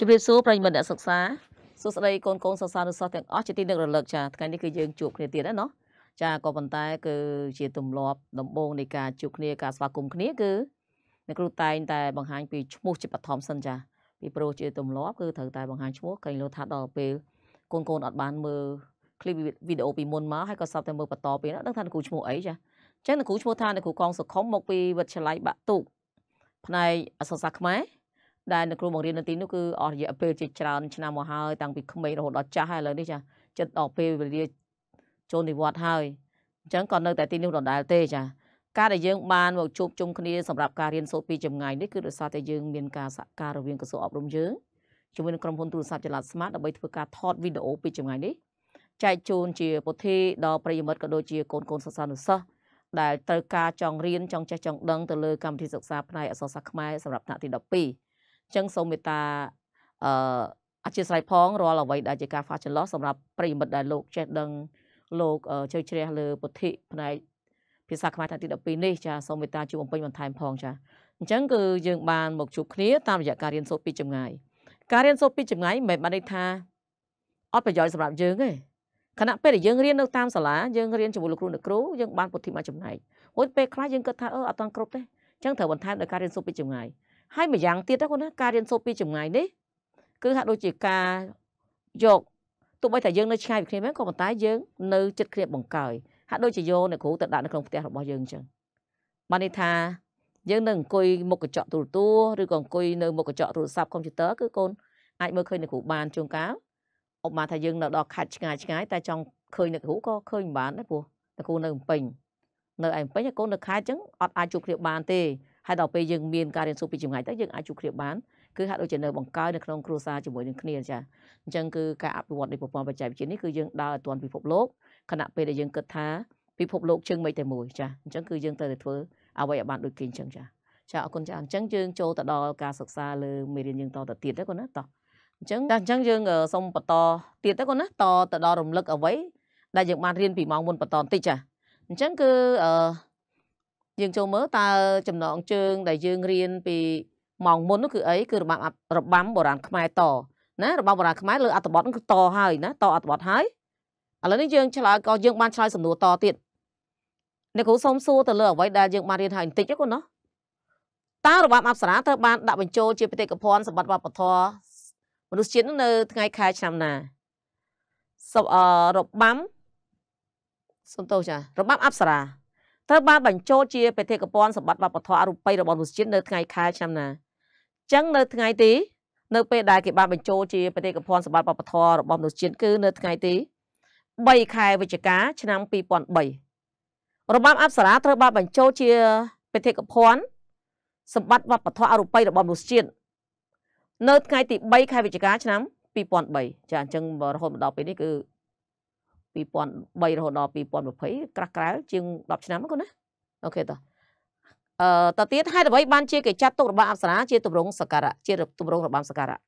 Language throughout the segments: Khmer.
ជម្រាបសួរប្រិយមិត្តអ្នកសិក្សាសួស្តីកូនកូនសិស្សានុសិស្សទាំងអស់ជាទីនឹករលឹកចាថ្ងៃនេះគឺយើងជួបគ្នាទៀតណាចាក៏ប៉ុន្តែគឺជាទម្លាប់ដំបូងនៃការជួបគ្នាការស្វាគមន៍គ្នាគឺអ្នកគ្រូតែងតែបង្ហាញពីឈ្មោះជាបឋមសិនចា ពីព្រោះជាទម្លាប់គឺត្រូវតែបង្ហាញឈ្មោះកែងលោថាដល់ពេលកូនកូនអត់បានមើលឃ្លីបវីដេអូពីមុនមកហើយក៏សັບតែមើលបន្តពីនោះដឹងថាអ្នកគ្រូឈ្មោះអីចាអញ្ចឹងអ្នកគ្រូឈ្មោះថាអ្នកគ្រូកងសុខុមមកពីវិទ្យាល័យបាក់ទូកផ្នែកអសរសាស្ត្រខ្មែរដែលលោកគ្រូបង្រៀននៅទីនោះគឺអស់រយៈពេលជាច្រើនឆ្នាំមកហើយតាំងពីក្មេងរហូតដល់ចាស់ហើយឥឡូវនេះចាចិត្តដល់ពេលវេលាចូលនិវត្តន៍ហើយអញ្ចឹងក៏នៅតែទីនោះដដែលទេចាការដែលយើងបានមកជួបជុំគ្នាសម្រាប់ការរៀនសូត្រពីចម្ងាយនេះគឺដោយសារតែយើងមានការសហការរវាងក្រសួងអប់រំយើងជាមួយនឹងក្រុមហ៊ុនទូរស័ព្ទចល័តស្មាតដើម្បីធ្វើការថតវីដេអូពីចម្ងាយនេះចែកជូនជាពុទ្ធីដល់ប្រិយមិត្តក៏ដូចជាកូនកូនសិស្សានុសិស្សដែលត្រូវការចង់រៀនចង់ចេះចង់ដឹងទៅលើកម្មវិធីសិក្សាផ្នែកអក្សរសាស្ត្រខ្មែរសម្រាប់ថ្នាក់ទី12ចឹងសូមមេត្តាអឺអធិស្ឋានផងរាល់អ្វីដែលជាការខ្វះចន្លោះសម្រាប់ប្រិមិត្តដែលលោកចេះដឹងលោកជួយជ្រះលើពុទ្ធិផ្នែកភាសាខ្មែរថ្ងៃទី12នេះចាសូមមេត្តាជួយបំពេញបន្ថែមផងចាអញ្ចឹងគឺយើងបានមកជួបគ្នាតាមរយៈការរៀនសូត្រពីចម្ងាយការរៀនសូត្រពីចម្ងាយមិនបានន័យថាអត់ប្រយោជន៍សម្រាប់យើងទេខណៈពេលដែលយើងរៀននៅតាមសាលាយើងរៀនជាមួយលោកគ្រូអ្នកគ្រូយើងបានពុទ្ធិមួយចំណែកហូចពេលខ្លះយើងគិតថាអឺអត់ទាន់គ្រប់ទេអញ្ចឹងត្រូវបន្ថែមដល់ការរៀនសូត្រពីចម្ងាយហើយម្យ៉ាងទៀតណាការរៀនសូត្រពីចម្ងាយនេះ គឺហាក់ដូចជាការយកទោះបីតែយើងនៅឆ្ងាយពីគ្នាមែនក៏ប៉ុន្តែយើងនៅចិត្តគ្នាបង្កើយហាក់ដូចជាយកអ្នកគ្រូទៅដាក់នៅក្នុងផ្ទះរបស់យើងអញ្ចឹងបានន័យថាយើងនៅអង្គុយមុខកញ្ចក់ទូរទស្សន៍ឬក៏អង្គុយនៅមុខកញ្ចក់ទូរស័ព្ទកុំព្យូទ័រគឺកូនអាចមើលឃើញអ្នកគ្រូបានជួនកាលអបមកថាយើងនៅដល់ខេត្តឆ្ងាយឆ្ងាយតែចង់ឃើញអ្នកគ្រូក៏ឃើញបានដែរព្រោះអ្នកគ្រូនៅភ្នំពេញនៅឯភ្នំពេញឯកូននៅខេត្តអញ្ចឹងអត់អាចជួបគ្នាបានទេហើយដល់ពេលយើងមានការរៀនសូត្រពីចម្ងាយទៅយើងអាចជួបគ្នាបានគឺហាក់ដូចជានៅបង្កើតនៅក្នុងគ្រួសារជាមួយនឹងគ្នាចាអញ្ចឹងគឺការអភិវឌ្ឍនៃប្រព័ន្ធបច្ចេកវិទ្យានេះគឺយើងដើរឲ្យទាន់ពិភពលោកខណៈពេលដែលយើងគិតថាពិភពលោកជើងមេឃតែមួយចាអញ្ចឹងគឺយើងត្រូវតែធ្វើអ្វីឲ្យ បានដូចគេអញ្ចឹងចាចាអរគុណចាអញ្ចឹងយើងចូលទៅដល់ការសិក្សាលើមេរៀនយើងតទៅទៀតទៅគាត់ណាតោះអញ្ចឹងតែអញ្ចឹងយើងសូមបន្តទៀតទៅគាត់ណាតទៅដល់រំលឹកអ្វីដែលយើងបានរៀនពីម៉ោងមុនបន្តបន្តិចចាអញ្ចឹងគឺអឺយើងចូលមើលតើចំណងជើងដែលយើងរៀនពីម៉ោងមុននោះគឺអីគឺរបាំរបាំបុរាណខ្មែរតណារបាំបុរាណខ្មែរលើអត្ថបទនោះគឺតហើយណាតអត្ថបទហើយឥឡូវនេះយើងឆ្លើយក៏យើងបានឆ្លើយសំណួរតទៀតអ្នកគ្រូសូមសួរទៅលើអ្វីដែលយើងបានរៀនហើយបន្តិចហ្នឹងណាតើរបាំអប្សរាត្រូវបានដាក់បញ្ចូលជាបេតិកភណ្ឌសម្បត្តិវប្បធម៌មនុស្សជាតិនៅថ្ងៃខែឆ្នាំណាសរបាំសន្តោចារបាំអប្សរាត្រូវបាន បញ្ចូលជាបេតិកភណ្ឌសម្បត្តិវប្បធម៌អរូបីរបស់រុស្ស៊ីនៅថ្ងៃខែឆ្នាំណាអញ្ចឹងនៅថ្ងៃទីនៅពេលដែលគេបានបញ្ចូលជាបេតិកភណ្ឌសម្បត្តិវប្បធម៌របស់មនុស្សជាតិគឺនៅថ្ងៃទី3ខែវិច្ឆិកាឆ្នាំ2003របាំអប្សរាត្រូវបានបញ្ចូលជាបេតិកភណ្ឌសម្បត្តិវប្បធម៌អរូបីរបស់មនុស្សជាតិនៅថ្ងៃទី3ខែវិច្ឆិកាឆ្នាំ2003ចាអញ្ចឹងរហូតមកដល់ពេលនេះគឺ2003រហូតដល់2020ក្រាស់ក្រែលជាង10ឆ្នាំហ្នឹងណាអូខេតោះអឺតទៀតហេតុអ្វីបានជាគេចាត់ទុករបាំអប្សរាជាទម្រង់សក្ការៈជាទម្រង់របាំសក្ការៈ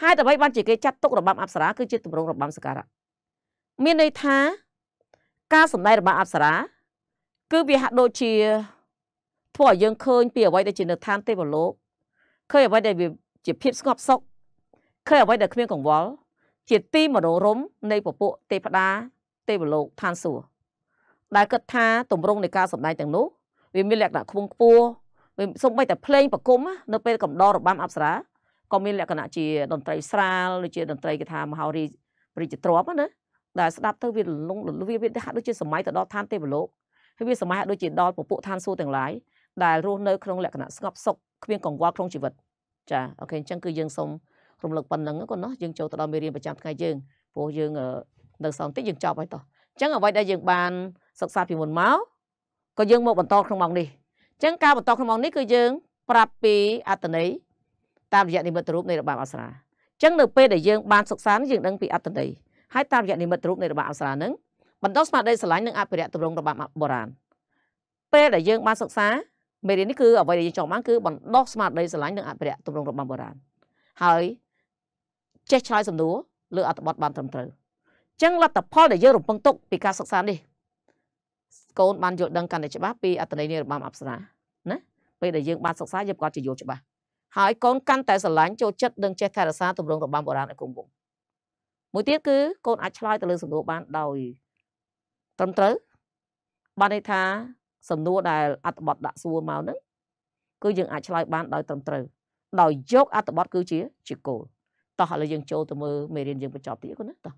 ហេតុអ្វីបានជាគេចាត់ទុករបាំអប្សរាគឺជាទម្រង់របាំសក្ការៈមានន័យថា ការសម្ដែងរបាំអប្សរាគឺវាហាក់ដូចជាធ្វើឲ្យយើងឃើញពីអ្វីដែល ជានៅឋានទេវលោកឃើញអ្វីដែលវាជាភាពស្ងប់សុខឃើញអ្វីដែលគ្មានកង្វល់ជាទីមនោរម្យនៃពពួកទេវតាទេវលោកឋានសួគ៌ដែលគិតថាទម្រង់នៃការសម្ដែងទាំងនោះ វាមានលក្ខណៈខ្ពង់ខ្ពស់វាសំបីតែភ្លេងប្រគំនៅពេលកំដររបាំអប្សរាក៏មានលក្ខណៈជាតន្ត្រីស្រាលដូចជាតន្ត្រីគេថាមហោរីព្រះជាទ្របណាដែលស្ដាប់ទៅវាលលងលលវាវាហាក់ដូចជាសម័យទៅដល់ឋានទេវលោកហើយវាសម័យហាក់ដូចជាដល់ពពួកឋានសួគ៌ទាំងឡាយដែលរស់នៅក្នុងលក្ខណៈស្ងប់សុខគ្មានកង្វល់ក្នុងជីវិតចាអូខេអញ្ចឹងគឺយើងសូមរំលឹកប៉ុណ្្នឹងកូនណាយើងចូលទៅដល់មេរៀនប្រចាំថ្ងៃយើងព្រោះយើងនៅសល់តិចយើងចប់ហើយតោះអញ្ចឹងអ្វីដែលយើងបានសិក្សាពីមុនមកក៏យើងមកបន្តក្នុងម៉ោងនេះអញ្ចឹងការបន្តក្នុងម៉ោងនេះគឺយើងប្រាប់ពីអត្តន័យតាមរយៈនិមិត្តរូបនៃរបាំអប្សរាអញ្ចឹងនៅពេលដែលយើងបានសិក្សាយើងដឹងពីអត្តន័យហើយតាមរយៈនិមិត្តរូបនៃរបាំអប្សរានឹងបន្តស្មារតីស្រឡាញ់និងអភិរក្សទម្រង់របាំបុរាណពេលដែលយើងបានសិក្សាមេរៀននេះគឺអ្វីដែលយើងចង់បានគឺបណ្ដុះស្មារតីស្រឡាញ់និងអភិរក្សទម្រង់របាំបុរាណហើយចេះឆ្លើយសំណួរលើអត្ថបទបានត្រឹមត្រូវអញ្ចឹងលទ្ធផលដែលយើងរំពឹងទុកពីការសិក្សានេះកូនបានយល់ដឹងកាន់តែច្បាស់ពីអត្ថន័យនៃរបាំអប្សរាណាពេលដែលយើងបានសិក្សាយើងក៏ជាយល់ច្បាស់ហើយកូនកាន់តែស្រឡាញ់ចូលចិត្តនិងចេះថែរក្សាទម្រង់របាំបុរាណឲ្យគង់វង្សមួយទៀតគឺកូនអាចឆ្លើយទៅលើសំណួរបានដោយត្រឹមត្រូវបានន័យថាសំណួរដែលអត្ថបទដាក់សួរមកហ្នឹងគឺយើងអាចឆ្លើយបានដោយត្រឹមត្រូវដោយយកអត្ថបទគឺជាជាគោលតោះឥឡូវយើងចូលទៅមើលមេរៀនយើងបញ្ចប់ទៀតគាត់ណាតោះ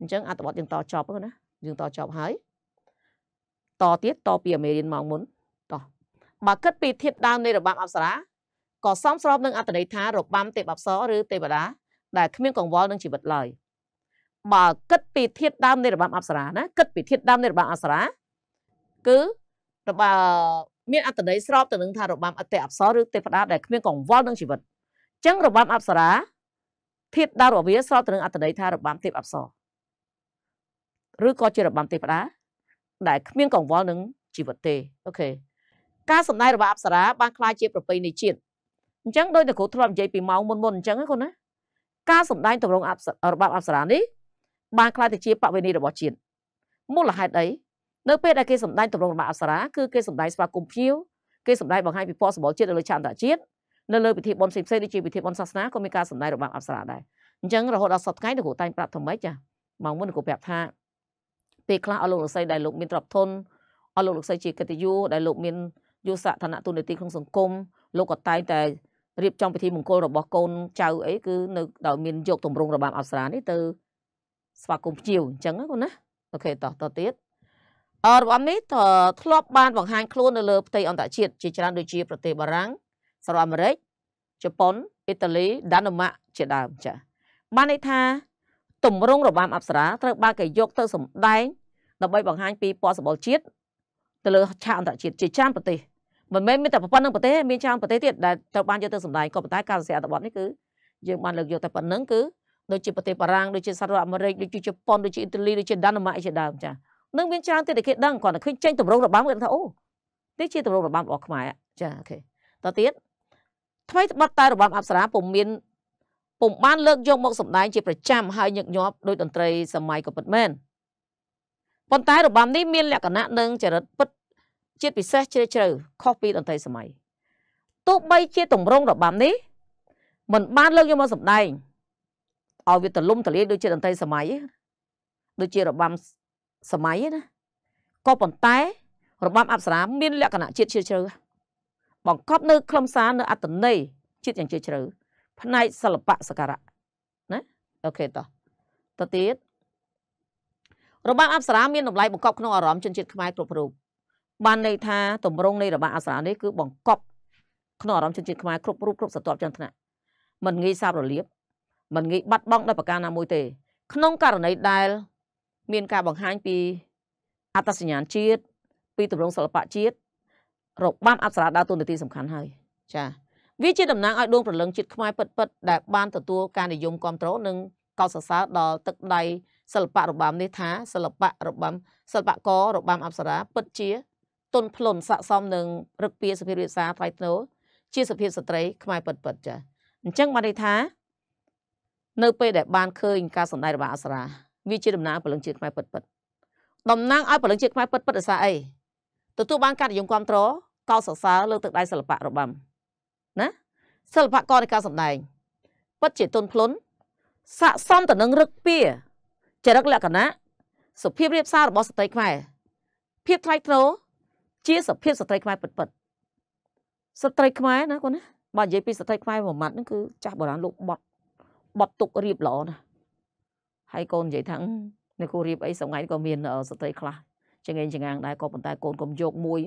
អញ្ចឹងអត្ថបទយើងតចប់គាត់ណាយើងតចប់ហើយតទៀតតពីមេរៀនម៉ោងមុនតោះបើគិតពីធាតដើមនៃរបាំអប្សរាក៏សមស្រប នឹងអត្ថន័យថារបាំទេពអប្សរឬទេវតាដែលគ្មានកង្វល់នឹងជីវិតឡើយបើគិតពីធាតដើមនៃរបាំអប្សរាណាគិតពីធាតដើមនៃរបាំអប្សរាគឺរបាមានអត្ថន័យស្របទៅនឹងថារបាំអតិអប្សរឬទេវតាដែលគ្មានកង្វល់នឹងជីវិតអញ្ចឹងរបាំអប្សរាធាតដាវរវាស្របទៅនឹងអត្តន័យថារបាំទេពអប្សរឬក៏ជារបាំទេពតា ដែលគ្មានកង្វល់នឹងជីវិតទេអូខេការសម្ដែងរបស់អប្សរាបានក្លាយជាប្រពៃណីជាតិអញ្ចឹងដោយតែគ្រូធ្លាប់និយាយពីម៉ោងមុនមុនអញ្ចឹងហ្នឹងណាការសម្ដែងទម្រង់របស់អប្សរានេះបានក្លាយទៅជាបវេនីរបស់ជាតិមូលហេតុអីនៅពេលដែលគេសម្ដែងទម្រង់របស់អប្សរាគឺគេសម្ដែងស្វាគមន៍ភ្ញៀវគេសម្ដែងបង្ហាញពីពណ៌សម្បុរជាតិលើឆាកអន្តរជាតិនៅលើពិធីបុណ្យផ្សេងៗដូចជាពិធីបុណ្យសាសនាក៏មានការសម្ដែងរបាំអប្សរាដែរអញ្ចឹងរហូតដល់សពថ្ងៃលោកគ្រូតែងប្រាប់ថ្មីចាមកមុនលោកគ្រូប្រាប់ថាពេលខ្លះអស់លោកលោកស្រីដែលលោកមានទ្រព្យធនអស់លោកលោកស្រីជាកិត្តិយសដែលលោកមានយសសឋានៈទូនាទីក្នុងសង្គមលោកក៏តែងតែរៀបចំពិធីមង្គលរបស់កូនចៅអីគឺនៅដោយមានយកទម្រង់របាំអប្សរានេះទៅស្វាគមន៍ភ្ញៀវអញ្ចឹងហ្នឹងណាអូខេតោះតទៀតអររបស់នេះធ្លាប់បានបង្ហាញខ្លួននៅលើផ្ទៃអន្តរជាតិជាច្រើនដូចជាប្រទេសបារាំងសហរដ្ឋអាមេរិកជប៉ុនអ៊ីតាលីដាណឺម៉ាកជាដើមចា៎បានន័យថាទម្រង់របាំអប្សរាត្រូវបានគេយកទៅសម្ដែងដើម្បីបង្ហាញ ពីពណ៌សម្បុរជាតិទៅលើឆាកអន្តរជាតិជាច្រើនប្រទេសមិនមែនមានតែប៉ុណ្្នឹងប្រទេសមានច្រើនប្រទេសទៀតដែលត្រូវបានយកទៅសម្ដែងក៏ប៉ុន្តែការសរសេរអត្ថបទនេះគឺយើងបានលើកយកតែប៉ុណ្្នឹងគឺដូចជាប្រទេសបារាំងដូចជាសហរដ្ឋអាមេរិកដូចជាជប៉ុនដូចជាអ៊ីតាលីដូចជាដាណឺម៉ាកជាដើមចា៎នឹងមានច្រើនទៀតដែលគេដឹងគាត់តែឃើញចេញទម្រង់របាំគេថាអូនេះជាទម្រង់របាំរបស់ខ្មែរចាអូខេតទៅទៀតថ្មីត្បិតតែរបាំអប្សរាពុំមានពុំបានលើកយកមកសម្ដែងជាប្រចាំហើយញឹកញាប់ដោយតន្ត្រីសម័យក៏ពិតមែនប៉ុន្តែរបាំនេះមានលក្ខណៈនិងចរិតពិតជាតិពិសេសជ្រាលជ្រៅខុសពីតន្ត្រីសម័យទោះបីជាទម្រង់របាំនេះมันបានលើកយកមកសម្ដែងឲ្យវាទលំទលាយដូចជាតន្ត្រីសម័យដូចជារបាំសម័យណាក៏ប៉ុន្តែ របាំអប្សរាមានលក្ខណៈជាតិជ្រាលជ្រៅបង្កប់នៅខ្លឹមសារនៅអត្តន័យជាតិយ៉ាងជ្រាលជ្រៅផ្នែកសិល្បៈសក្ការៈណាអូខេតោះទៅទៀតរបាំអប្សរាមានតម្លៃបង្កប់ក្នុងអារម្មណ៍ជនជាតិខ្មែរគ្រប់រូបបានន័យថាទម្រង់នៃរបាំអប្សរានេះគឺបង្កប់ក្នុងអារម្មណ៍ជនជាតិខ្មែរគ្រប់រូបគ្រប់ស្រទាប់ទាំងថ្នាក់មិនងាយសាបរលាបមិនងាយបាត់បង់ដោយប្រការណាមួយទេ ក្នុងករណីដែល មានការបង្ហាញពី អត្តសញ្ញាណជាតិពីទម្រង់សិល្បៈជាតិបាំអប្សរាដើរតួនាទីសំខាន់ហើយចា៎វាជាតំណាងឲ្យដួងព្រលឹងជាតិខ្មែរពិតៗដែលបានទទួលការនិយមគ្រប់គ្រងនិងកោតសរសើរដល់ទឹកដៃសិល្បៈរបាំនេះថាសិល្បៈរបាំសិល្បកររបាំអប្សរាពិតជា ទុនភ្លុនស័កសមនឹងរឹកពីសភារាសាថ្លៃធ្នូជាសភាពស្ត្រីខ្មែរពិតពិតចាអញ្ចឹងបានន័យថា នៅពេលដែលបានឃើញការសម្ដែងរបស់អប្សរាវាជាតំណាងព្រលឹងជាតិខ្មែរពិតពិតតំណាងឲ្យព្រលឹងជាតិខ្មែរពិតពិតដោយសារអីទទួលបានការនិយមគ្រប់គ្រងកោតសរសើរលើទឹកដៃសិល្បៈរបាំណាសិល្បករនៃការសម្ដែងពិតជាទុនភ្លុនស័កសមទៅនឹងរឹកពីចរិតលក្ខណៈសុភាពរៀបសាររបស់ស្ត្រីខ្មែរភាពថ្លៃថ្នូរជាសុភាពស្ត្រីខ្មែរពិតពិតស្ត្រីខ្មែរណាគាត់ណាបើនិយាយពីស្ត្រីខ្មែរមួយម៉ាត់ហ្នឹងគឺចាស់បុរាណលោកបត់បត់ទុករៀបល្អណាហើយកូននិយាយថានៅគូរៀបអីសងៃក៏មាន ស្ត្រីខ្លះចង្អេងចង្អាងដែរក៏ប៉ុន្តែកូនកុំយកមួយ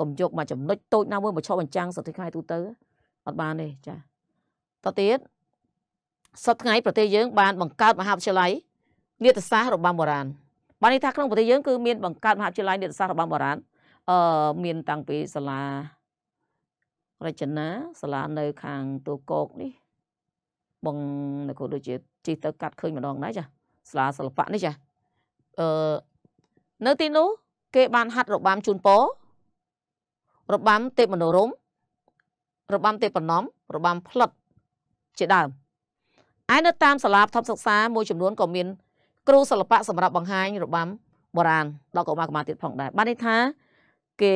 កុំយកមកចំណុចតូចណាមួយមកឈប់បញ្ចាំងសតិថ្ងៃទូទៅអត់បានទេចា តទៅទៀតសប្តាហ៍ថ្ងៃប្រទេសយើងបានបង្កើតមហាវិទ្យាល័យនាฏសាស្ត្ររបាំបុរាណបានន័យថាក្នុងប្រទេសយើងគឺមានបង្កើតមហាវិទ្យាល័យនាฏសាស្ត្ររបាំបុរាណអឺមានតាំងពីសាលារចនាសាលានៅខាងទូកោកនេះ បងនៅគាត់ដូចជាជីទៅកាត់ឃើញម្ដងដែរចាសាលាសិល្បៈនេះចាអឺនៅទីនោះគេ បាន ហាត់របាំជូនពររបាំទេពមនោរម របាំទេពបំណំរបាំផ្លិតជាដើមឯនៅតាមសាលាបឋមសិក្សាមួយចំនួនក៏មាន គ្រូសិល្បៈសម្រាប់បង្ហាញរបាំបុរាណដល់កុមារកុមារទៀតផងដែរបានន័យថាគេ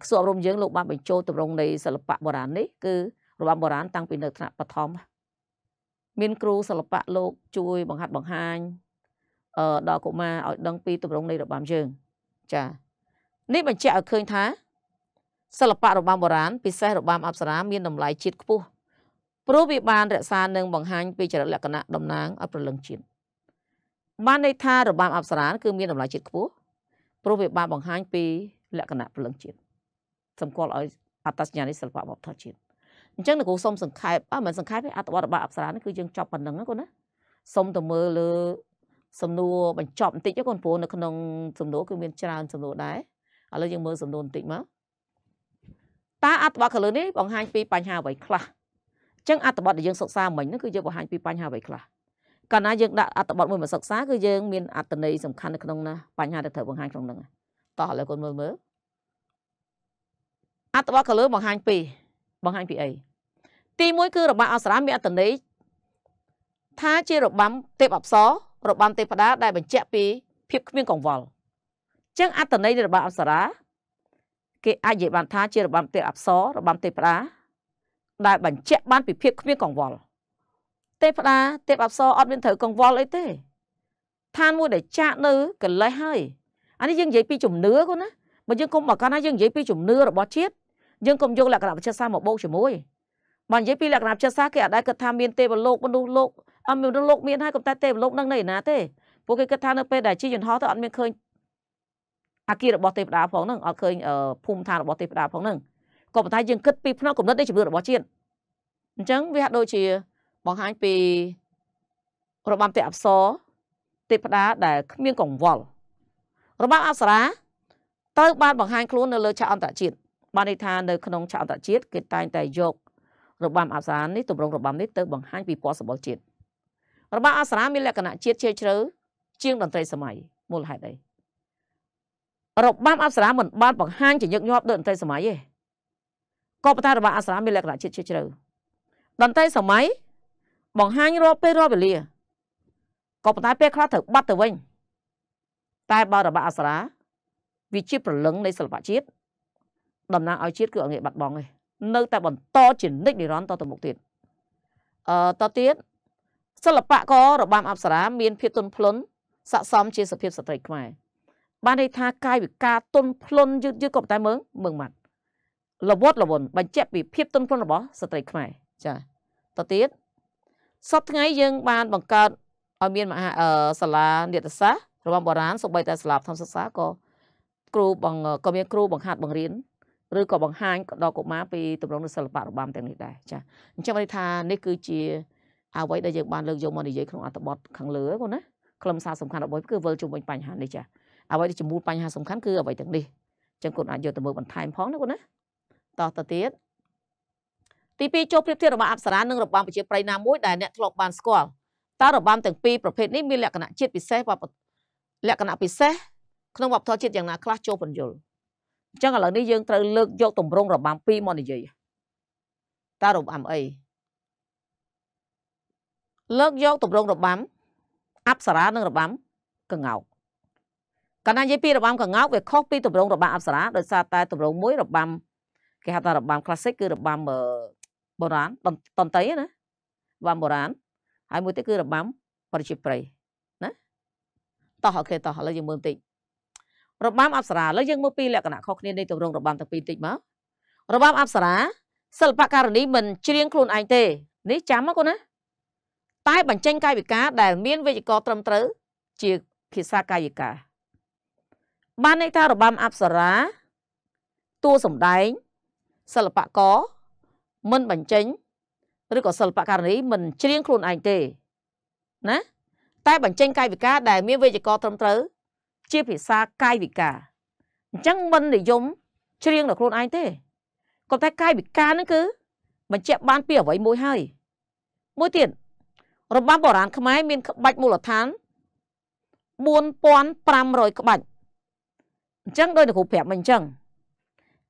គសអប់រំយើងលោកបានបញ្ចូលទម្រង់នៃសិល្បៈបុរាណនេះគឺរបាំបុរាណតាំងពីនៅថ្នាក់បឋមមានគ្រូសិល្បៈលោកជួយបង្ហាត់បង្ហាញដល់កុមារឲ្យដឹងពីទម្រង់នៃរបាំយើងចានេះបញ្ជាក់ឲ្យឃើញថាសិល្បៈរបាំបុរាណពិសេសរបាំអប្សរា មានតម្លៃជាតិខ្ពស់ព្រោះវាបានរក្សានិងបង្ហាញពីចរិតលក្ខណៈតំណាងឲ្យប្រលឹងជាតិបានន័យថារបាំអប្សរាគឺមានតម្លៃជាតិខ្ពស់ព្រោះវាបានបង្ហាញ ពីលក្ខណៈប្រលឹងជាតិសម្គាល់ឲ្យអត្តសញ្ញាណនៃសិល្បៈវប្បធម៌ជាតិអញ្ចឹងលោកគ្រូសូមសង្ខេបអើមិនសង្ខេបទេអត្ថបទរបស់អប្សរានេះគឺយើងចប់ប៉ុណ្្នឹងណាកូនណាសូមទៅមើលលើសំណួរ បញ្ចប់បន្តិចណាកូនព្រោះនៅក្នុងសំណួរគឺមានច្រើនសំណួរដែរឥឡូវយើងមើលសំណួរបន្តិចមកតើអត្ថបទខាងលើនេះបង្ហាញពីបញ្ហាអ្វីខ្លះអញ្ចឹងអត្ថបទដែលយើងសិក្សាមិញហ្នឹងគឺយើងបង្ហាញពីបញ្ហាអ្វីខ្លះកាលណាយើងដាក់អត្ថបទមួយមកសិក្សាគឺយើង មានអត្ថន័យសំខាន់នៅក្នុងណាបញ្ហាដែលត្រូវបង្ហាញក្នុងហ្នឹងតោះឥឡូវកូនមើលមើលអត្ថបទខាងលើបង្ហាញពីបង្ហាញពីអីទី1គឺរបាំអប្សរាមានអត្ថន័យថាជារបាំទេពអប្សររបាំទេពតាដែលបញ្ជាក់ពីភាពគ្មានកង្វល់ចឹងអត្តន័យនៃរបស់អប្សរាគេអាចនិយាយបានថាជារបាំទេពអប្សររបាំទេពតាដែលបញ្ជាក់បានពីភាពគ្មានកង្វល់ទេពតាទេពអប្សរអត់មានត្រូវកង្វល់អីទេឋានមួយដែលចាក់នៅកលេសហើយអានេះយើងនិយាយពីជំនឿគាត់ណាបើយើងកុំបកកាលណាយើងនិយាយពីជំនឿរបស់ជាតិយើងកុំយកលក្ខណៈវិទ្យាសាស្ត្រមកបូកជាមួយបើនិយាយពីលក្ខណៈវិទ្យាសាស្ត្រគេអាចដែរគិតថាមានទេវលោកមនុស្សលោកអមនុស្សលោកមានហើយក៏តែទេវលោកនឹងនៅឯណាទេពួកគេគិតថានៅពេលដែលជាយន្តហោះទៅអត់មានឃើញអាគាររបស់ទេវតាផងហ្នឹងអត់ឃើញភូមិឋានរបស់ទេវតាផងហ្នឹងក៏ប៉ុន្តែយើងគិតពីផ្នែកគំនិតនៃជំនឿរបស់ជាតិអញ្ចឹងវាហាក់ដូចជាបង្ហាញពីរបាំទេអប្សរទេពតាដែលគ្មានកង្វល់របាំអប្សរាត្រូវបានបង្ហាញខ្លួននៅលើឆាកអន្តរជាតិបានន័យថានៅ ក្នុងឆាកអន្តរជាតិគេតែងតែ យករបាំអប្សរានេះទម្រង់របាំនេះទៅបង្ហាញពីពណ៌សម្បុរជាតិរបាំអប្សរាមានលក្ខណៈជាតិជ្រាលជ្រៅជាងតន្ត្រីសម័យមូលហេតុអីរបាំអប្សរាមិនបានបង្ហាញជាញឹកញាប់ដូចតន្ត្រីសម័យទេក៏ប៉ុន្តែរបាំអប្សរាមានលក្ខណៈជាតិជ្រាលជ្រៅតន្ត្រីសម័យបង្ហាញរាល់ពេលរាល់វេលាក៏ប៉ុន្តែពេលខ្លះត្រូវបាត់ទៅវិញតែបើរបាំអប្សរាវាជាប្រលឹងនៃសិល្បៈជាតិតំណាងឲ្យជាតិគឺអងាយបាត់បង់ឯងនៅតែបន្តជានិច្ចនិរន្តរ៍តទៅមុខទៀតអឺតទៀតសិល្បៈក៏របាំអប្សរាមានភាពទន់ភ្លន់ស័កសមជាសភាពស្ត្រីខ្មែរបានន័យថាកាយវិការទន់ភ្លន់យឺតយឺតក៏តែមើងមើងម៉ាត់រវត់រវន់បញ្ជាក់ពីភាពទន់ភ្លន់របស់ស្ត្រីខ្មែរចាតទៅទៀតសពថ្ងៃយើង បានបង្កើតឲ្យមានមហាសាលានេតសាស្ត្ររបស់បុរាណសូម្បីតែសាលាធម្មសិក្សាក៏គ្រូបងក៏មានគ្រូបង្ហាត់បង្រៀនឬក៏បង្ហាញដល់កុមារពីទម្រង់នៃសិល្បៈរបាំទាំងនេះដែរចាអញ្ចឹងបានថានេះគឺជាអ្វីដែលយើងបានលើកយកមកនិយាយក្នុងអត្ថបទខាងលើហ្នឹងណាខ្លឹមសារសំខាន់របស់គឺវិលជុំវិញបញ្ហានេះចាអ្វីដែលជាមូលបញ្ហាសំខាន់គឺអ្វីទាំងនេះអញ្ចឹងគុណអាចយកទៅមើលបន្ថែមផងណាគុណណាតោះទៅទៀតទី2ចូលប្រៀបធៀបរបាំអប្សរានិងរបាំប្រជាប្រិយណាមួយដែលអ្នកធ្លាប់បានស្គាល់តើរបាំទាំងពីរប្រភេទនេះមានលក្ខណៈជាតិពិសេសវប្បលក្ខណៈពិសេសក្នុងវប្បធម៌ជាតិយ៉ាងណាខ្លះចូលបញ្យលអញ្ចឹងឥឡូវនេះយើងត្រូវលើកយកទម្រង់របាំពីរមកនិយាយតើរបាំអីលើកយកទម្រង់របាំអប្សរានិងរបាំកងោកកណ្ដាលនិយាយពីរបាំកងោកវាខុសពីទម្រង់របាំអប្សរាដោយសារតែទម្រង់មួយរបាំគេហៅថារបាំ classic គឺរបាំបុរាណតន្ត្រីណារបាំបុរាណហើយមួយទៀតគឺរបាំប្រជាប្រិយណាតោះអូខេតោះឥឡូវយើងមើលបន្តិចរបាំអប្សរាឥឡូវយើងមើលពីលក្ខណៈខុសគ្នានៃទម្រង់របាំទាំងពីរបន្តិចមករបាំអប្សរាសិល្បករនីមិនច្រៀងខ្លួនឯងទេ នេះចាំណាកូនណាតែបញ្ចេញកាយវិការ ដែលមានវេយ្យាករត្រឹមត្រូវជាភាសាកាយវិការបានន័យថារបាំអប្សរាតួសម្ដែងសិល្បករមិនបញ្ចេញឬក៏សិល្បករនីមិនច្រៀងខ្លួនឯងទេណាតែបញ្ចេញកាយវិការដែល មានវេយ្យាករត្រឹមត្រូវជាភាសាកាយវិការអញ្ចឹងមិននិយមច្រៀងដល់ខ្លួនឯងទេក៏តែកាយវិការហ្នឹងគឺបញ្ជាក់បានពីអ្វីមួយហើយមួយទៀតរបាំបុរាណខ្មែរមានក្បាច់មូលដ្ឋាន4500ក្បាច់អញ្ចឹងដោយតែគ្រូប្រាប់មកអញ្ចឹង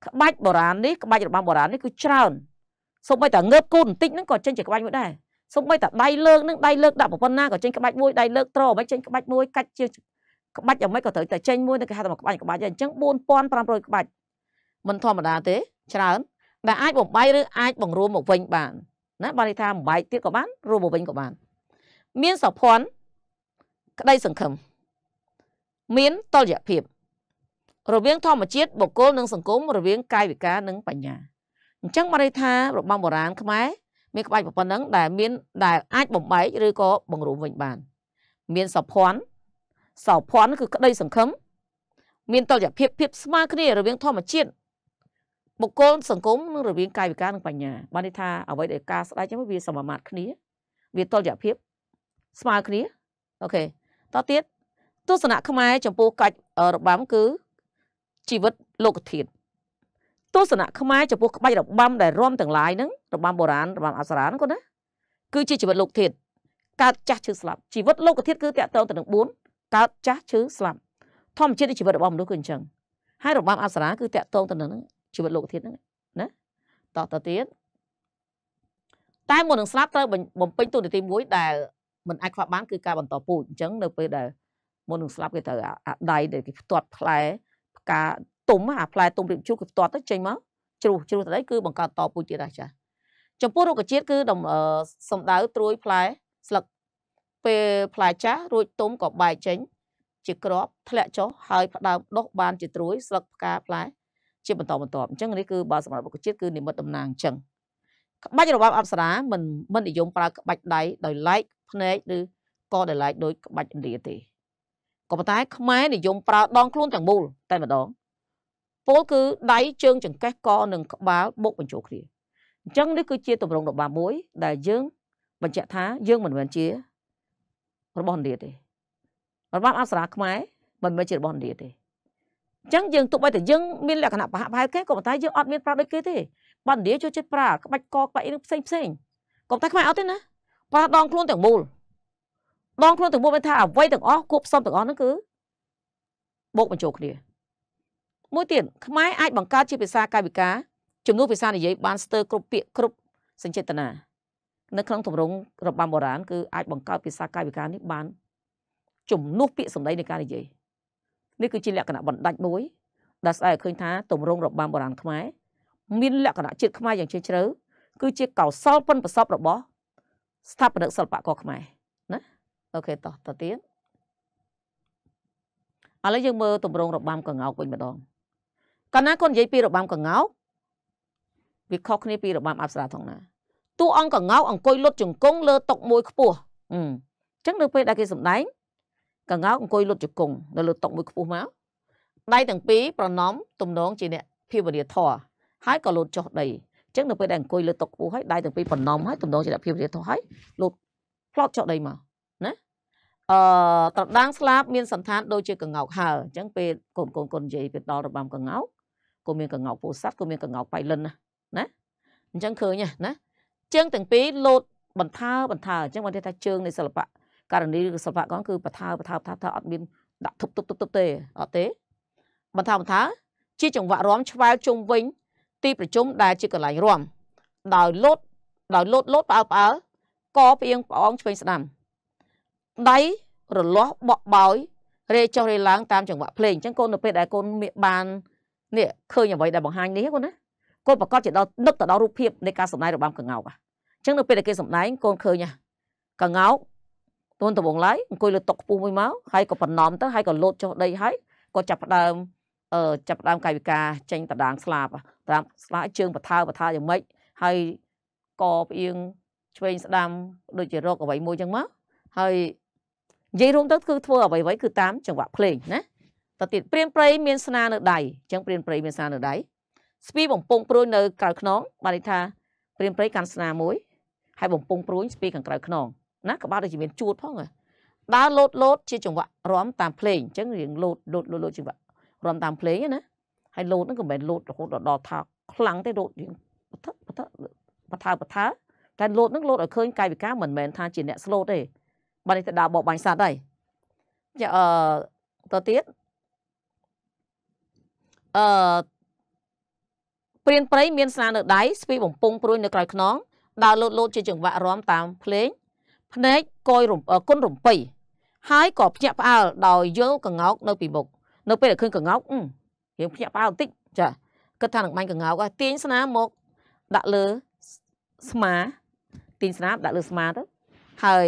ក្បាច់បុរាណនេះក្បាច់របាំបុរាណនេះគឺច្រើនសូម្បីតែងើបគូបន្តិចហ្នឹងក៏ចេញជាក្បាច់មួយដែរសូម្បីតែដៃលើកហ្នឹងដៃលើកដាក់ប្រព័ន្ធណាក៏ចេញក្បាច់មួយដៃលើកត្រមិនចេញក្បាច់មួយកាច់ជាក្បាច់យ៉ាងម៉េចក៏ត្រូវតែចេញមួយនៅគេហៅថាក្បាច់ក្បាច់អញ្ចឹង4500ក្បាច់មិនធម្មតាទេច្រើនដែលអាចបំបីឬអាចបង្រួមមកវិញបានណាបើនិយាយថាបំបីទៀតក៏បានរួមមកវិញក៏បានមានសភ័ណ្ឌក្តីសង្ឃឹមមានតលយភាពរវាងធម្មជាតិបុគ្គលនិងសង្គមរវាងកាយវិការនិងបញ្ញាអញ្ចឹងមកន័យថារបាំបុរាណខ្មែរមានក្បាច់ប៉ុណ្ណឹងដែលមានដែលអាចបំបែកឬក៏បង្រួមវិញបានមានសោភ័ណ្ឌសោភ័ណ្ឌគឺក្តីសង្ឃឹមមានតុល្យភាពភាពស្មើគ្នារវាងធម្មជាតិបុគ្គលសង្គមនិងរវាងកាយវិការនិងបញ្ញាបានន័យថាអ្វីដែលការស្ដាយចឹងវាសមមាត្រគ្នាវាតុល្យភាពស្មើគ្នាអូខេតទៅទៀតទស្សនៈខ្មែរចំពោះកាច់របាំគឺជីវិតលោកធាតុទស្សនៈខ្មែរចំពោះក្បាច់របាំដែលរួមទាំងឡាយហ្នឹងរបាំបុរាណរបាំអប្សរាហ្នឹងគាត់ណាគឺជាជីវិតលោកធាតុកើតចាស់ឈឺស្លាប់ជីវិតលោកធាតុគឺតាក់ទងទៅនឹង4កើតចាស់ឈឺស្លាប់ធម្មជាតិនៃជីវិតរបស់មនុស្សគឺអញ្ចឹងហើយរបាំអប្សរាគឺតាក់ទងទៅនឹងជីវិតលោកធាតុហ្នឹងណាតោះទៅទៀតតែមុននឹងស្លាប់ត្រូវបំពេញទូនាទីមួយដែលមិនអាចខ្វះបានគឺការបន្តពូជអញ្ចឹងនៅពេលដែលមុននឹងស្លាប់គេត្រូវអាដៃដែលគេផ្ទាត់ផ្លែផ្កាទុំអាផ្លែទុំរៀបជូរគឺផ្ទាត់ទៅចេញមកជ្រុះជ្រុះទៅដីគឺបង្កើតតពូជទៀតដែរចាចំពោះរុក្ខជាតិគឺសំដៅត្រួយផ្លែស្លឹកពេលផ្លែចាស់រួចទុំក៏បែកចេញ ជាក្របធ្លាក់ចុះហើយផ្ដើមដុះបានជាត្រួយស្លឹកផ្កាផ្លែជា បន្តបន្ទាប់អញ្ចឹងនេះគឺបើសម្រាប់រុក្ខជាតិគឺនិមិត្តតំណាងអញ្ចឹងក្បាច់របស់អប្សរាមិនមិននិយមប្រើក្បាច់ដៃដោយឡែកភ្នែកឬក៏ដោយឡែកដោយក្បាច់ឥណ្ឌាទេក៏ប៉ុន្តែខ្មែរនិយមប្រើដងខ្លួនទាំងមូល តែម្ដងពោលគឺដៃជើងចង្កេះកនិងក្បាលបុកបញ្ចូលគ្នាអញ្ចឹងនេះគឺជាទម្រង់របាំមួយ ដែលយើងបញ្ជាក់ថាយើងមិនមែនជារបស់ឥណ្ឌាទេរបាំអប្សរាខ្មែរមិនមែនជារបស់ឥណ្ឌាទេអញ្ចឹងយើងទោះបីតែយើងមានលក្ខណៈប្រហាក់ប្រហែលគេក៏ប៉ុន្តែយើងអត់មានប្រើដូចគេទេបណ្ឌាចូលចិត្តប្រើក្បាច់កក្បាច់អីនឹងផ្សេងផ្សេងក៏ប៉ុន្តែខ្មែរអត់ទេណាប្រើដងខ្លួនទាំងមូលបងខ្លួនទាំងមួយមិនថាអ្វីទាំងអស់គួបផ្សំទាំងអស់ហ្នឹងគឺបូកបញ្ចូលគ្នា មួយទៀតខ្មែរអាចបង្កើតជាភាសាកាយវិការជំនួសភាសានិយាយបានស្ទើរគ្រប់ពាក្យគ្រប់សេចក្ដីណានៅក្នុងទម្រង់របាំបុរាណគឺអាចបង្កើតភាសាកាយវិការនេះបាន ជំនួសពាក្យសម្ដីនៃការនិយាយនេះគឺជាលក្ខណៈបណ្ដាច់មួយដែលស្អែកឃើញថាទម្រង់របាំបុរាណខ្មែរមានលក្ខណៈជាតិខ្មែរយ៉ាងជ្រាលជ្រៅគឺជាកោសលប៉ិនប្រសពរបស់ ស្ថាបនិកសិល្បករខ្មែរ។អូខេតោះទៅទៀតឥឡូវយើងមើលតម្រង របាំកងោកវិញម្ដងកាលណាគាត់និយាយពីរបាំកងោកវាខុសគ្នាពីរបាំអប្សរាថងណាតួអង្គកងោកអង្គុយលុតជង្គង់លើតុមួយខ្ពស់អញ្ចឹងនៅពេលដែលគេសម្ដែងកងោកអង្គុយលុតជង្គង់នៅលើតុមួយខ្ពស់មកដៃទាំងពីរប្រណំទំនងជាអ្នកភាវនាធរហើយក៏លូតចុះដីអញ្ចឹងនៅពេលដែលអង្គុយលើតុខ្ពស់ហើយដៃទាំងពីរប្រណំហើយទំនងជាអ្នកភាវនាធរហើយលូតផ្លត់ចុះដីមកអឺត្រដាងស្លាប់មានសន្តានដូចជាកងោកហើអញ្ចឹងពេលកូនកូនកូននិយាយទៅដល់របាំកងោកក៏មានកងោកពោធិ៍សាត់ក៏មានកងោកបៃលិនណាណាអញ្ចឹងឃើញណាជើងទាំងពីរលោតបន្ថើបន្ថើអញ្ចឹងបានថាជើងនៃសិល្បៈករណីសិល្បៈកងគឺបន្ថើបន្ថើបន្ថើអត់មានដាក់ធប់ធប់ធប់ធប់ទេអត់ទេបន្ថើបន្ថើជាចង្វាក់រំឆ្វែលជុំវិញទីប្រជុំដែលជាកន្លែងរំដោយលោតដោយលោតលោតផ្អើផ្អើកផ្អៀងផ្អងឆ្វេងស្ដាំដៃរលាស់បក់បោយរេចុះរេឡើងតាមចង្វាក់ភ្លេងអញ្ចឹងកូននៅពេលដែលកូនមានបាននេះឃើញអ្វីដែលបង្ហាញនេះកូនណាកូនប្រកាសជាដល់នឹកទៅដល់រូបភាពនៃការសម្ដែងរបាំកងោកអញ្ចឹងនៅពេលដែលគេសម្ដែងកូនឃើញកងោកតូនដំបងឡាយអង្គុយលើតុខ្ពស់មួយមកហើយក៏បំណំទៅហើយក៏លោតចុះដីហើយក៏ចាប់ផ្ដើមអឺចាប់ផ្ដើមកាយវិការចេញតដាងស្លាបតាមស្លាជើងបថាបថាយ៉ាងម៉េចហើយក៏ផ្អៀងឆ្វេងស្ដាំដូចជារកអ្វីមួយចឹងមកហើយនិយាយរួមទៅគឺធ្វើអ្វីៗគឺតាមចង្វាក់ភ្លេងណាតទៀតព្រៀនព្រៃមានស្នានៅដៃអញ្ចឹងព្រៀនព្រៃមានស្នានៅដៃស្ពីបំពង់ព្រួយនៅក្រៅខ្នង បានន័យថា ព្រៀនព្រៃកាន់ស្នាមួយ ហើយបំពង់ព្រួយស្ពីខាងក្រៅខ្នងណាក្បាលដូចជាមានជួតផងដើរលោតលោតជាចង្វាក់រំតាមភ្លេងអញ្ចឹងរៀងលោតលោតលោតចង្វាក់រំតាមភ្លេងណាហើយលោតហ្នឹងក៏មិនមែនលោតរហូតដល់ថាខ្លាំងទេលោតរៀងបថាបថាបថាបថាតែលោតហ្នឹងលោតឲ្យឃើញកាយវិការមិនមែនថាជាអ្នកស្លូតទេបាននេះទៅដើរបបាញ់សត្វហើយចាអឺទៅទៀតអឺព្រៀនព្រៃមានស្នានៅដៃស្ពីបំពង់ព្រួយនៅក្រៅខ្នងដើរលោតលោតជាចង្វាក់រាំតាមភ្លេងភ្នែកកយរំគុណរំពីហើយក៏ភ្ញាក់ផ្អើលដោយយល់កងោកនៅ ពីមុខនៅ ពេលដែលឃើញកងោកយើងភ្ញាក់ផ្អើលបន្តិចចាគិតថានឹងបាញ់កងោកទាញស្នាមកដាក់លើស្មាទាញស្នាដាក់លើស្មាទៅហើយ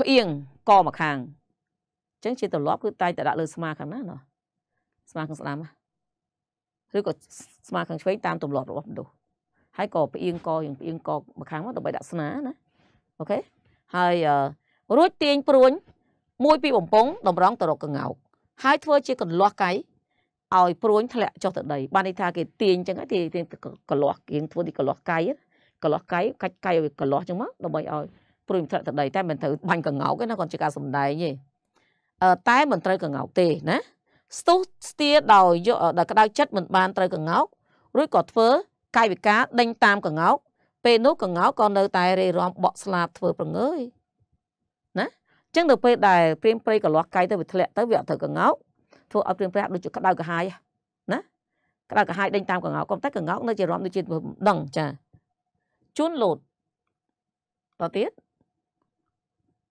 ផ្អៀងកមកខាងអញ្ចឹងជាទម្លាប់គឺតែតែដាក់លើស្មាខាងណាណោះស្មាខាងស្ដាំឬក៏ស្មាខាងឆ្វេងតាមទម្លាប់របស់មនុស្សហើយក៏ផ្អៀងកយ៉ាងផ្អៀងកមកខាងមកដើម្បីដាក់ស្នាណាអូខេហើយរួចទាញព្រួញមួយ ពីបំពង់តម្រង់ទៅរកកងោកហើយធ្វើជាកន្លោះកៃឲ្យព្រួញធ្លាក់ចុះទៅដីបានន័យថាគេទាញអញ្ចឹងគេទាញកន្លោះគេធ្វើទីកន្លោះកៃកន្លោះកៃកាច់កៃឲ្យកន្លោះអញ្ចឹងមកដើម្បីឲ្យព្រួយត្រឹកត្រដីតែមិនត្រូវបាញ់កងោកទេណាគាត់ជាការសំដែងទេតែមិនត្រូវកងោកទេណាស្ទុះស្ទាដោយយកដល់ក្តៅចិត្តមិនបានត្រូវកងោករួចក៏ធ្វើកាយវិការដេញតាមកងោកពេលនោះកងោកក៏នៅតែរេរាំបក់ស្លាបធ្វើប្រងើយណាចឹងដល់ពេលដែលព្រៀងព្រៃក៏លាស់កាយទៅវាធ្លាក់ទៅវាអត់ត្រូវកងោកធ្វើឲ្យព្រៀងព្រៃដូចជាក្តៅកាហាយណាក្តៅកាហាយដេញតាមកងោកក៏តែកងោកនៅជារាំដូចជាមិនដឹងចាជូនលោតតទៀត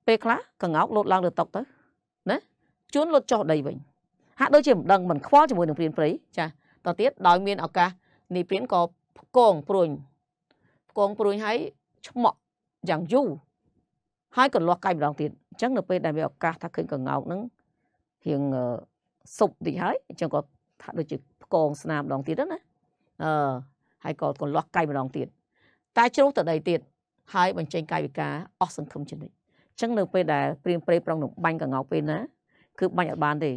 ពេលខ្លះកងោកលោតឡើងលើតុកទៅណាជួនលោតចុះដីវិញ ហាក់ដូចជាមិនដឹងមិនខ្វល់ជាមួយនឹងព្រានព្រៃចាតទៅទៀតដោយមានឱកាសនេះព្រានក៏ផ្គងព្រួញផ្គងព្រួញហើយឆ្មក់យ៉ាងយូរហើយក៏លាស់កាយម្ដងទៀតអញ្ចឹងនៅពេលដែលមានឱកាសថាឃើញកងោកហ្នឹងរៀងសុបតិចហើយអញ្ចឹងក៏ថាដូចជាផ្គងស្នាមម្ដងទៀតណាអឺហើយក៏ក៏លាស់កាយម្ដងទៀតតែជ្រុះទៅដីទៀតហើយបញ្ចេញ កាយវិការអស់សង្ឃឹមជានិច្ចចឹងនៅពេលដែលព្រៀនប្រេងប្រុងនឹងបាញ់កងោកពេលណាគឺបាញ់អត់បានទេ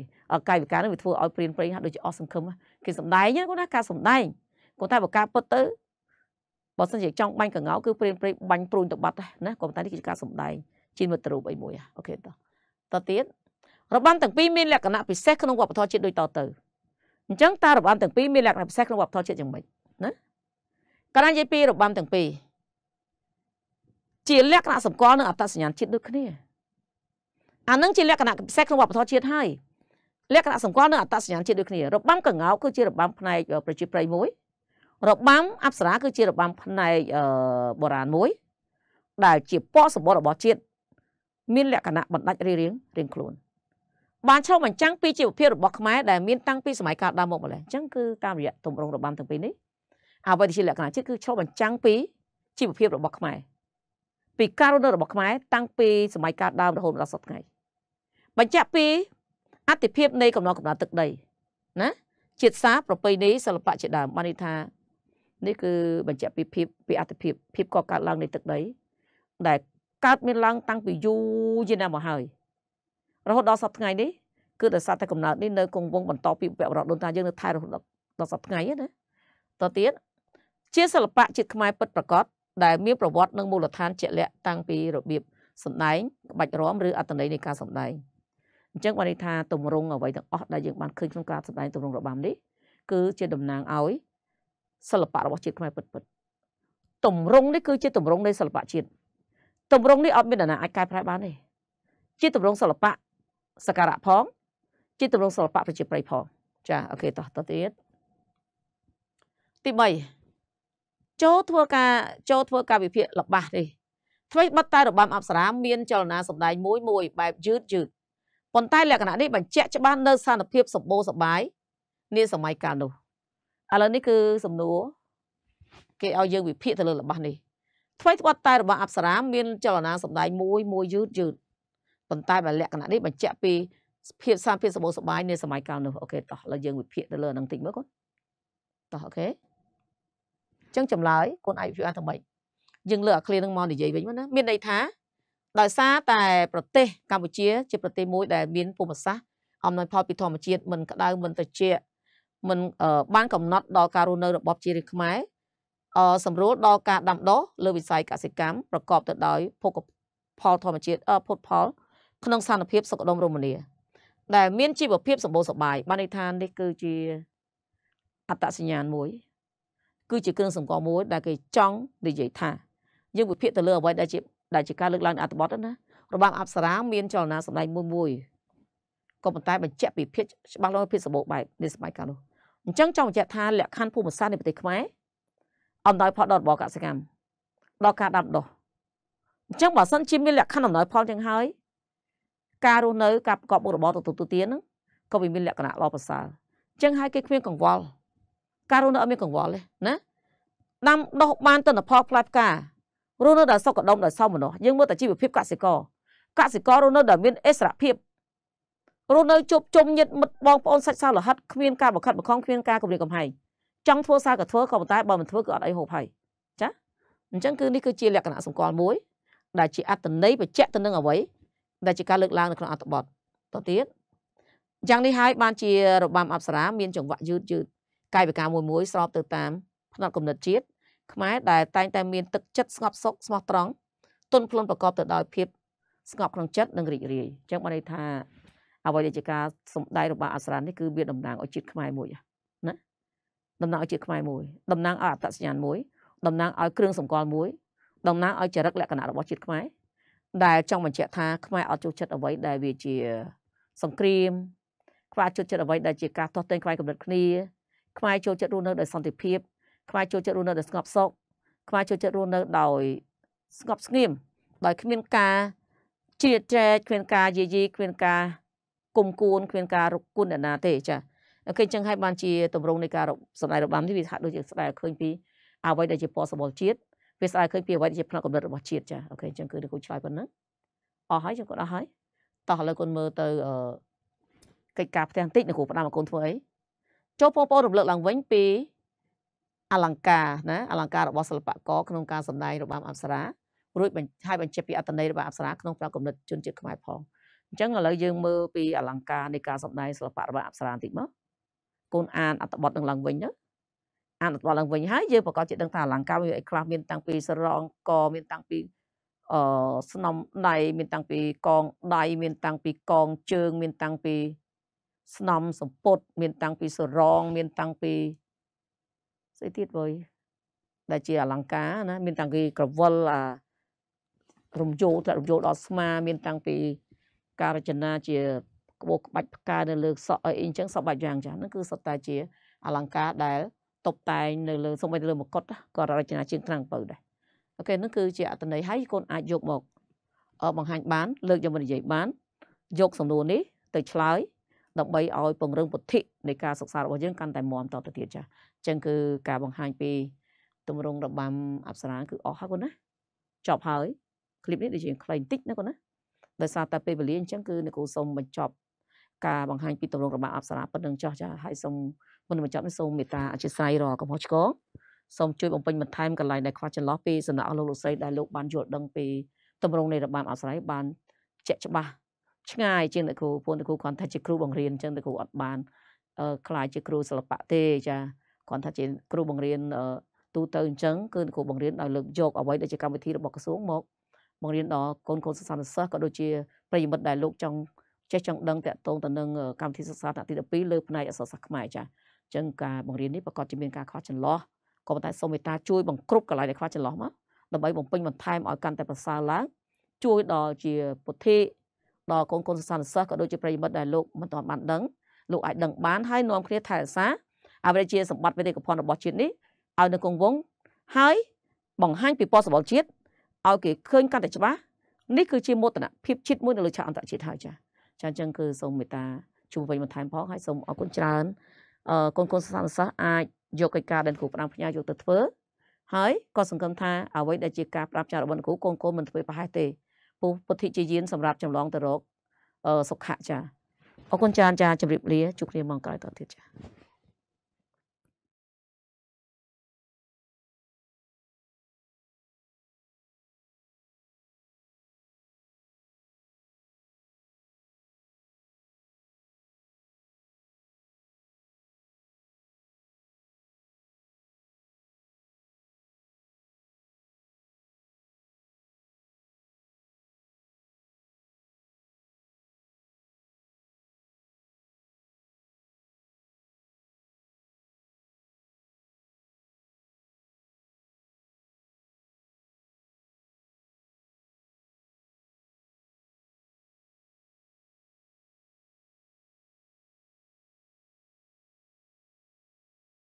កាយវិការនឹងវាធ្វើឲ្យព្រៀនប្រេងហាក់ដូចជាអស់សង្ឃឹមគេសំដែងណាគាត់ណាការសំដែងគាត់តែបើការពិតទៅបើសិនជាចង់បាញ់កងោកគឺព្រៀនប្រេងបាញ់ព្រួយទៅបាត់ណាគាត់តែនេះគឺការសំដែងជាមិត្តរូបអីមួយអូខេតោះតទៀតរបាំទាំងពីរមានលក្ខណៈពិសេសក្នុងវប្បធម៌ជាតិដូចតទៅអញ្ចឹងតើរបាំទាំងពីរមានលក្ខណៈពិសេសក្នុងវប្បធម៌ជាតិយ៉ាងម៉េចណាកាលនិយាយពីរបាំទាំងពីរជាលក្ខណៈសម្គាល់នឹងអត្តសញ្ញាណជាតិដូចគ្នាអានឹងជាលក្ខណៈពិសេសក្នុងវប្បធម៌ជាតិហើយលក្ខណៈសម្គាល់នឹងអត្តសញ្ញាណជាតិដូចគ្នារបាំកងោកគឺជារបាំផ្នែកប្រជាប្រិយមួយរបាំអប្សរាគឺជារបាំផ្នែកបុរាណមួយ ដែលជាពណ៌សម្បត្តិរបស់ជាតិមានលក្ខណៈបណ្ដាច់រៀងរៀងខ្លួន បានឆ្លុះបញ្ចាំងពីជីវភាពរបស់ខ្មែរដែលមានតាំងពីសម័យកាលដើមមកម្ល៉េះអញ្ចឹងគឺតាមរយៈទម្រង់របាំទាំងពីរនេះអ្វីដែលជាលក្ខណៈជាតិគឺឆ្លុះបញ្ចាំងពីជីវភាពរបស់ខ្មែរពីការរស់នៅរបស់ខ្មែរតាំងពីសម័យកាលដើមរហូតដល់សព្វថ្ងៃបញ្ជាក់ពីអតិភិបនៃកំណត់កំណត់ទឹកដីណាជាតិសាប្រពៃណីសិល្បៈជាដើមបានន័យថានេះគឺបញ្ជាក់ពីភាពពីអតិភិបភាពកកើតឡើងនៃទឹកដីដែលកើតមានឡើងតាំងពីយូរយារណាស់មកហើយរហូតដល់សប្តាហ៍ថ្ងៃនេះគឺដោយសារតែកំណើតនេះនៅគង់វង្សបន្តពីប្រវត្តិដូនតាយើងនៅថែរហូតដល់សប្តាហ៍ថ្ងៃណាតទៅទៀតជាសិល្បៈជាតិខ្មែរពិតប្រកបដែលមានប្រវត្តិនិងមូលដ្ឋានជាក់លាក់តាំងពីរបៀបសម្ដែងក្បាច់រាំឬអត្តន័យនៃការសម្ដែងអញ្ចឹងបានន័យថាទម្រង់អ្វីទាំងអស់ដែលយើងបានឃើញក្នុងការសម្ដែងទម្រង់របាំនេះគឺជា តំណាងឲ្យសិល្បៈរបស់ជាតិខ្មែរពិតៗទម្រង់នេះគឺជាទម្រង់នៃសិល្បៈជាតិទម្រង់នេះអត់មាននរណាអាចកែប្រែបានទេជាទម្រង់សិល្បៈសក្ការៈផងជាទម្រង់សិល្បៈប្រជាប្រិយផងចាអូខេតោះតទៅទៀតទី3ចូលធ្វើការចូលធ្វើការវិភាគលបាស់ទេថ្មីបិទតែរបាំអប្សរាមានចលនាសម្ដែងមួយមួយបែបយឺតយឺតប៉ុន្តែលក្ខណៈនេះបញ្ជាក់ច្បាស់នៅស្ថានភាពសម្បូរសបាយនាសម័យកាលនោះឥឡូវនេះគឺសំណួរគេឲ្យយើង វិភាគទៅលើលបាស់នេះថ្មីត្បិតតែរបស់អប្សរាមានចលនាសម្ដែងមួយមួយយឺតយឺតប៉ុន្តែបើលក្ខណៈនេះបញ្ជាក់ពីភាពសាមភាពសម្បូរសបាយនាសម័យកាលនោះអូខេតោះឥឡូវយើងវិភាគទៅលើនឹងតិចមើលកូនតោះអូខេចឹងចម្លើយគុណឯកភាពអានថ្មីយើងលើអាឃ្លានឹងមកនិយាយវិញមកណាមានន័យថាដោយសារ តែប្រទេសកម្ពុជា ជាប្រទេសមួយដែលមានភូមិសាស្ត្រអំណោយផលពីធម្មជាតិមិនក្តៅមិនត្រជាក់មិនបានកំណត់ដល់ការរស់នៅរបបជាតិខ្មែរអសម្រួលដល់ការដាំដុះលើវិស័យកសិកម្មប្រកបទៅដោយភោគផលធម្មជាតិភោគផល ក្នុងស្ថានភាពសុខដុមរមនាដែលមានជីវភាពសម្បូរសប្បាយបានន័យថានេះគឺជាអត្តសញ្ញាណមួយគឺជាគ្រឿងសម្គាល់មួយដែលគេចង់និយាយថាយើងវិភាគទៅលើអ្វីដែលជាដែលជាការលើកឡើងអត្ថបទណារបាំអប្សរាមានចលនាសម្ដែងមួយមួយក៏ប៉ុន្តែបញ្ជាក់ពីភាពច្បាស់លាស់ភាពសម្បូរបែបនៃសម័យកាលនោះអញ្ចឹងចង់បញ្ជាក់ថាលក្ខខណ្ឌភូមិសាស្ត្រនៃប្រទេសខ្មែរអំណោយផលដល់របបកសិកម្មដល់ការដាំដុះអញ្ចឹងបើសិនជាមានលក្ខខណ្ឌអំណោយផលទាំងហើយការរស់នៅការប្រកបមុខរបរទទួលទានហ្នឹងក៏វាមានលក្ខណៈល្អប្រសើរអញ្ចឹងហើយគេគ្មានកង្វល់ការរស់នៅអត់មានកង្វល់ទេណាដាំដុះបានទិន្នផលផ្លែផ្ការស់នៅដោយសុខដុមដោយសមនោះយើងមើលតែជីវភាពកសិករកសិកររស់នៅដែលមានអិសរភាពរស់នៅជួបជុំញាតិមិត្តបងប្អូនសាច់សាលហិតគ្មានការបង្ខិតបង្ខំគ្មានការគំរាមកំហែងចង់ធ្វើសារក៏ធ្វើក៏ប៉ុន្តែបើមិនធ្វើគឺអត់អីហូបហើយចាអញ្ចឹងគឺនេះគឺជាលក្ខណៈសម្គាល់មួយដែលជាអត្តន័យបច្ចៈទៅនឹងអ្វីដែលជាការលើកឡើងនៅក្នុងអត្ថបទតទៅទៀតយ៉ាងនេះហើយបានជារបាំអប្សរាមានចង្វាក់យឺតយឺតកាយវិការមួយមួយស្របទៅតាមផ្នត់គំនិតជាតិខ្មែរដែលតែងតែមានទឹកចិត្តស្ងប់សុខស្មោះត្រង់ទន់ភ្លន់ប្រកបទៅដោយភាពស្ងប់ក្នុងចិត្តនិងរីករាយអញ្ចឹងបានន័យថាអ្វីដែលជាការសំដែងរបស់អសរាននេះគឺវាតំណាងឲ្យជាតិខ្មែរមួយណាតំណាងឲ្យជាតិខ្មែរមួយតំណាងឲ្យអត្តសញ្ញាណមួយតំណាងឲ្យគ្រឿងសម្គាល់មួយតំណាងឲ្យចរិតលក្ខណៈរបស់ជាតិខ្មែរដែលចង់បញ្ជាក់ថា ខ្មែរអត់ចូលចិត្តអ្វីដែលវាជាសង្គ្រាមខ្វះចូលចិត្តអ្វីដែលជាការទាស់ទែងខ្វែងគំនិតគ្នាខ្មែរចូលចិត្តរស់នៅដោយសន្តិភាពខ្មែរចូលចិត្តរស់នៅដោយស្ងប់សុខខ្មែរចូលចិត្តរស់នៅដោយស្ងប់ស្ងៀមដោយគ្មានការជ្រៀតជ្រែកគ្មានការយាយីគ្មានការគុំគួនគ្មានការរកគុណអ្នកណាទេចា៎គេចឹងហើយបានជាទម្រង់នៃការសម្ដែងរបាំនេះវាហាក់ដូចជាស្ដែងឃើញពីអ្វីដែលជាពណ៌សម្បុរជាតិវាស្ដែងឃើញពីអ្វីដែលជាផ្នែកកំណត់របស់ជាតិចាអូខេអញ្ចឹងគឺនឹងគូឆ្លើយប៉ុណ្ណឹងអស់ហើយចឹងគាត់អស់ហើយតោះឥឡូវគាត់មើលទៅអឺកិច្ចការផ្ទះបន្តិចនៅគ្រូផ្ដាំកូនធ្វើអីចូលបងប្អូនរំលឹកឡើងវិញពីអលង្ការណាអលង្ការរបស់សិល្បករក្នុងការសម្ដែងរបាំអប្សរារួចហើយបញ្ជាក់ពីអត្តន័យរបស់អប្សរាក្នុងប្រាគំនិតជនជាតិខ្មែរផងអញ្ចឹងឥឡូវយើងមើលពីអលង្ការនៃការសម្ដែងសិល្បៈរបស់អប្សរាបន្តិចមកកូនអានអត្ថបទនឹងឡើងវិញណាអានអត្ថបទឡើងវិញហើយយើងប្រកាសជាដឹងថាអលង្ការវាអីខ្លះមានតាំងពីសរងកមានតាំងពីអឺស្នំដៃមានតាំងពីកងដៃមានតាំងពីកងជើងមានតាំងពីស្នំសំពុតមានតាំងពីសរង មានតាំងពីស្អីទៀតបុយដែលជាអលង្ការណាមានតាំងពីក្រវិលអារំយោតែរំយោដល់ស្មា មានតាំងពីការរចនាជាក្បោក្បាច់ផ្កានៅលើសក់អីអញ្ចឹងសពបែបយ៉ាង ចាស់ហ្នឹងគឺសុទ្ធតែជាអលង្ការដែលតុបតែងនៅលើសូម្បីតែលើមកុដក៏រចនាជាងខាងបើដែរអូខេហ្នឹងគឺជាអត្តន័យហើយកូនអាចយកមកបង្ហាញបាន លើកយកមកនិយាយបាន យកសំណួរនេះទៅឆ្លើយដើម្បីឲ្យពង្រឹងពុទ្ធិនៃការសិក្សារបស់យើងកាន់តែមាំតទៅទៀតចាអញ្ចឹងគឺការបង្ហាញពីទម្រង់របាំអប្សរាគឺអស់ហើយគាត់ណាចប់ហើយคลิปនេះដូចជាខ្លីបន្តិចណាគាត់ណាដោយសារតែពេលវេលាអញ្ចឹងគឺអ្នកគ្រូសូមបញ្ចប់ការបង្ហាញពីទម្រង់របាំអប្សរាប៉ុណ្្នឹងចោះចាហើយសូមមុននឹងបញ្ចប់នេះសូមមេត្តាអធិស្ឋានរកកំហុសឆ្គងសូមជួយបំពេញបន្ថែមកន្លែងដែលខ្វះចន្លោះពីសំណាក់លោកលោកស្រីដែលលោកបានយល់ដឹងពីទម្រង់នៃរបាំអប្សរាបានជាក់ច្បាស់ឆ្ងាយជាងអ្នកគ្រូពូនគ្រូគាត់ថាជាគ្រូបង្រៀនអញ្ចឹងអ្នកគ្រូអត់បានខ្លាចជាគ្រូសិល្បៈទេចាគាត់ថាជាគ្រូបង្រៀនទូទៅអញ្ចឹងគឺគ្រូបង្រៀនដោយលើកយកអ្វីដែលជាកម្មវិធីរបស់ក្រសួងមកបង្រៀនដល់កូនកូនសិស្សានុសិស្សក៏ដូចជា ប្រិយមិត្តដែលលោកចង់ចេះចង់ដឹងតាក់ទងទៅនឹងកម្មវិធីសិក្សាថ្នាក់ទី12លើផ្នែកអក្សរសាស្ត្រខ្មែរចាអញ្ចឹងការបង្រៀននេះប្រកបជាមានការខុសចន្លោះក៏ប៉ុន្តែសូមមេត្តាជួយបង្ក្រប់កន្លែងដែលខ្វះចន្លោះមកដើម្បីបំពេញបន្ថែមឲ្យកាន់តែប្រសើរឡើងជួយដល់ជាពុទ្ធិដល់កូនកូនសិស្សនិស្សិតក៏ដូចជាប្រិយមិត្តដែលលោកមិនទាន់បានដឹងលោកអាចដឹង បានហើយនាំគ្នាថែរក្សាអវិជ្ជាសម្បត្តិវេទិកភណ្ឌរបស់ជាតិនេះឲ្យនៅគង់វង្សហើយបង្ហាញពីពណ៌សម្បុរជាតិឲ្យគេឃើញកាន់តែច្បាស់នេះគឺជាមោទនភាពជាតិមួយនៅលើឆាកអន្តរជាតិហើយចា៎ចាអញ្ចឹងគឺសូមមេត្តាជួយវិញបន្ថែមផងហើយសូមអរគុណច្រើនអឺកូនកូនសិស្សនិស្សិតអាចយកកិច្ចការដែលគ្រូផ្ដាំផ្ញើយកទៅធ្វើហើយក៏សង្ឃឹមថាអ្វីដែលជាការប្រាប់ចាររបស់គ្រូកូនកូនមិនធ្វើប្រហែសទេពុពុទ្ធិជាយានសម្រាប់ចម្លងទៅរកសុខៈចាអរគុណចាចាជម្រាបលាជួបគ្នាម៉ោងក្រោយតទៀតចា